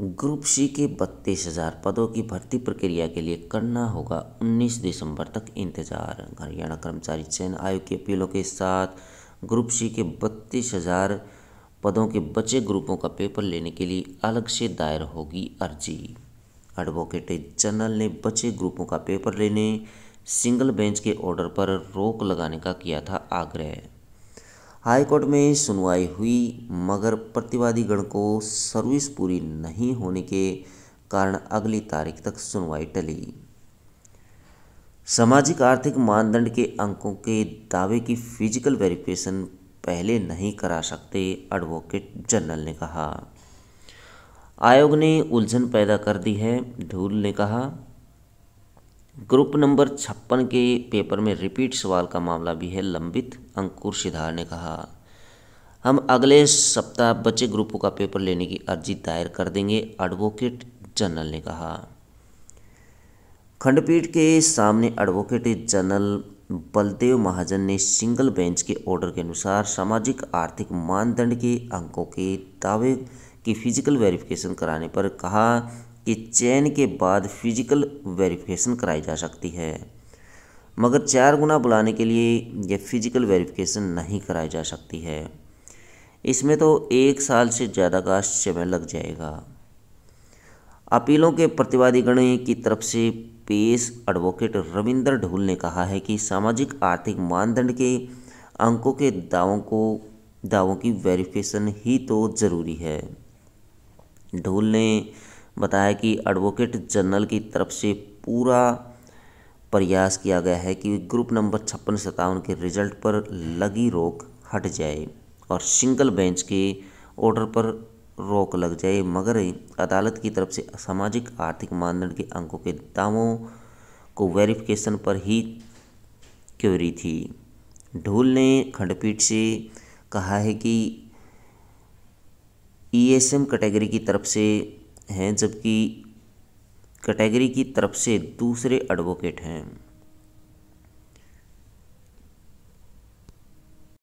group C के बत्तीस हज़ार पदों की भर्ती प्रक्रिया के लिए करना होगा 19 दिसंबर तक इंतजार हरियाणा कर्मचारी चयन आयोग की अपीलों के साथ ग्रुप सी के बत्तीस हज़ार पदों के बचे ग्रुपों का पेपर लेने के लिए अलग से दायर होगी अर्जी एडवोकेट जनरल ने बचे ग्रुपों का पेपर लेने सिंगल बेंच के ऑर्डर पर रोक लगाने का किया था आग्रह हाईकोर्ट में सुनवाई हुई मगर प्रतिवादी गण को सर्विस पूरी नहीं होने के कारण अगली तारीख तक सुनवाई टली सामाजिक आर्थिक मानदंड के अंकों के दावे की फिजिकल वेरिफिकेशन पहले नहीं करा सकते एडवोकेट जनरल ने कहा आयोग ने उलझन पैदा कर दी है ढूल ने कहा ग्रुप नंबर छप्पन के पेपर में रिपीट सवाल का मामला भी है लंबित अंकुर सिधार ने कहा हम अगले सप्ताह बचे ग्रुपों का पेपर लेने की अर्जी दायर कर देंगे एडवोकेट जनरल ने कहा खंडपीठ के सामने एडवोकेट जनरल बलदेव महाजन ने सिंगल बेंच के ऑर्डर के अनुसार सामाजिक आर्थिक मानदंड के अंकों के दावे की फिजिकल वेरिफिकेशन कराने पर कहा कि चयन के बाद फिजिकल वेरिफिकेशन कराई जा सकती है मगर चार गुना बुलाने के लिए यह फिजिकल वेरिफिकेशन नहीं कराई जा सकती है इसमें तो एक साल से ज़्यादा का समय लग जाएगा अपीलों के प्रतिवादी गण की तरफ से पेश एडवोकेट रविंदर ढोल ने कहा है कि सामाजिक आर्थिक मानदंड के अंकों के दावों को दावों की वेरिफिकेशन ही तो ज़रूरी है ढोल ने बताया कि एडवोकेट जनरल की तरफ से पूरा प्रयास किया गया है कि ग्रुप नंबर छप्पन सत्तावन के रिजल्ट पर लगी रोक हट जाए और सिंगल बेंच के ऑर्डर पर रोक लग जाए मगर अदालत की तरफ से सामाजिक आर्थिक मानदंड के अंकों के दावों को वेरिफिकेशन पर ही क्योरी थी ढोल ने खंडपीठ से कहा है कि ईएसएम e कैटेगरी की तरफ से हैं जबकि कैटेगरी की तरफ से दूसरे एडवोकेट हैं